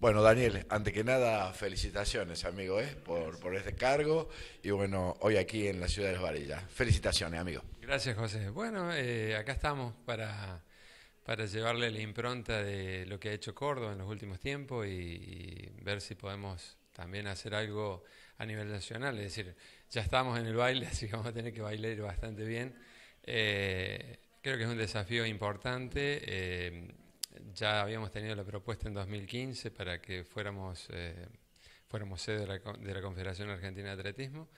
Bueno, Daniel, ante que nada, felicitaciones, amigo, ¿eh? por, este cargo y bueno, hoy aquí en la ciudad de Los Felicitaciones, amigo. Gracias, José. Bueno, eh, acá estamos para, llevarle la impronta de lo que ha hecho Córdoba en los últimos tiempos y, ver si podemos también hacer algo a nivel nacional. Es decir, ya estamos en el baile, así que vamos a tener que bailar bastante bien. Eh, creo que es un desafío importante eh, ya habíamos tenido la propuesta en 2015 para que fuéramos, eh, fuéramos sede de la, Confederación Argentina de Atletismo.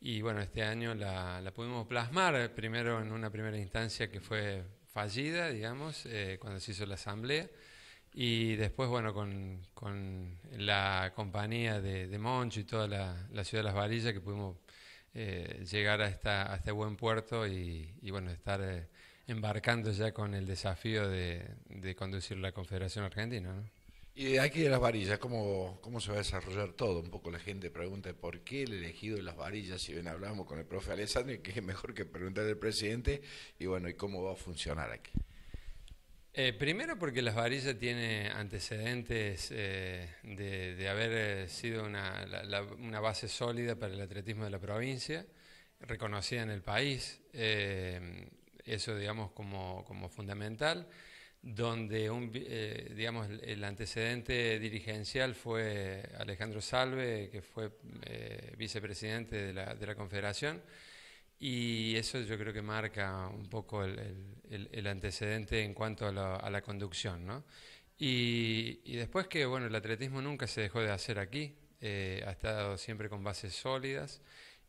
Y bueno, este año la, pudimos plasmar eh, primero en una primera instancia que fue fallida, digamos, eh, cuando se hizo la asamblea. Y después, bueno, con, con la compañía de, Moncho y toda la, la, ciudad de Las Varillas que pudimos llegar a, esta, a este buen puerto y, y bueno, estar embarcando ya con el desafío de, conducir la Confederación Argentina, y Y aquí de las varillas, ¿cómo, ¿cómo se va a desarrollar todo? Un poco la gente pregunta por qué el elegido de las varillas, si bien hablamos con el profe Alessandro, que es mejor que preguntarle al presidente, y bueno, ¿y cómo va a funcionar aquí? Eh, primero porque las varillas tiene antecedentes eh, de, haber eh, sido una, base sólida para el atletismo de la provincia, reconocida en el país eso digamos como, como fundamental, donde un, eh, digamos, el antecedente dirigencial fue Alejandro Salve, que fue eh, vicepresidente de la, de la, Confederación, y eso yo creo que marca un poco el, el, antecedente en cuanto a la, conducción. ¿no? Y, y, después que bueno, el atletismo nunca se dejó de hacer aquí, eh, ha estado siempre con bases sólidas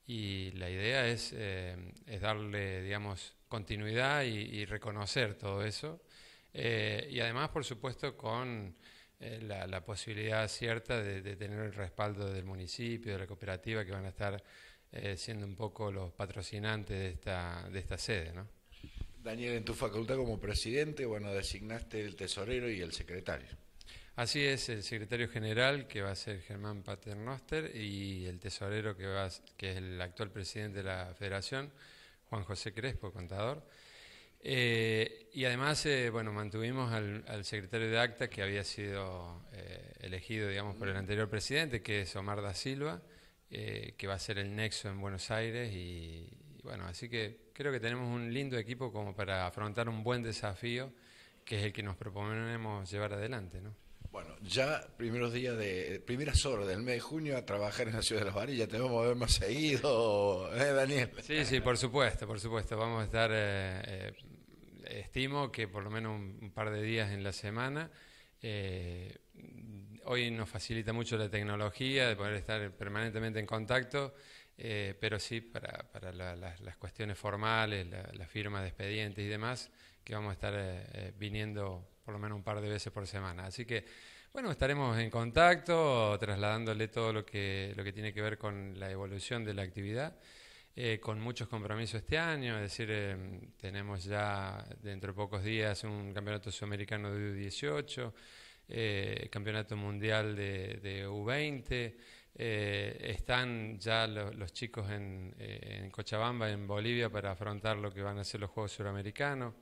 y la idea es, es darle, digamos, continuidad y, reconocer todo eso. Eh, y además, por supuesto, con eh, la, posibilidad cierta de, tener el respaldo del municipio, de la cooperativa, que van a estar eh, siendo un poco los patrocinantes de esta, de esta sede. ¿no? Daniel, en tu facultad como presidente, bueno, designaste el tesorero y el secretario. Así es, el secretario general, que va a ser Germán Paternoster, y el tesorero, que, va, que es el actual presidente de la federación, Juan José Crespo, contador. Eh, y además, eh, bueno, mantuvimos al, secretario de acta que había sido eh, elegido, digamos, por el anterior presidente, que es Omar da Silva, que va a ser el nexo en Buenos Aires. Y, y, bueno, así que creo que tenemos un lindo equipo como para afrontar un buen desafío, que es el que nos proponemos llevar adelante, ¿no? Bueno, ya primeros días de primeras horas del mes de junio a trabajar en la ciudad de las varillas, te vamos a ver más seguido, ¿eh, Daniel? Sí, sí, por supuesto, por supuesto. Vamos a estar, eh, eh, estimo que por lo menos un, par de días en la semana. Eh, hoy nos facilita mucho la tecnología de poder estar permanentemente en contacto, pero sí, para, las cuestiones formales, la, la, firma de expedientes y demás, que vamos a estar viniendo por lo menos un par de veces por semana. Así que, bueno, estaremos en contacto, trasladándole todo lo que, lo que tiene que ver con la evolución de la actividad. Eh, con muchos compromisos este año, es decir, eh, tenemos ya dentro de pocos días un campeonato sudamericano de U18, eh, campeonato mundial de, U20, eh, están ya los chicos en, Cochabamba, en Bolivia, para afrontar lo que van a ser los Juegos sudamericanos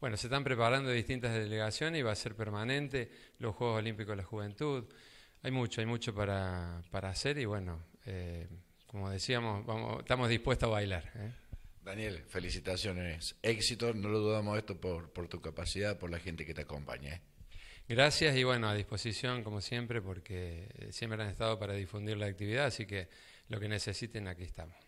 bueno, se están preparando distintas delegaciones y va a ser permanente los Juegos Olímpicos de la Juventud. Hay mucho, hay mucho para, hacer y bueno, eh, como decíamos, vamos, estamos dispuestos a bailar. ¿eh? Daniel, felicitaciones, éxito, no lo dudamos esto por, por tu capacidad, por la gente que te acompaña. ¿eh? Gracias y bueno, a disposición como siempre porque siempre han estado para difundir la actividad, así que lo que necesiten aquí estamos.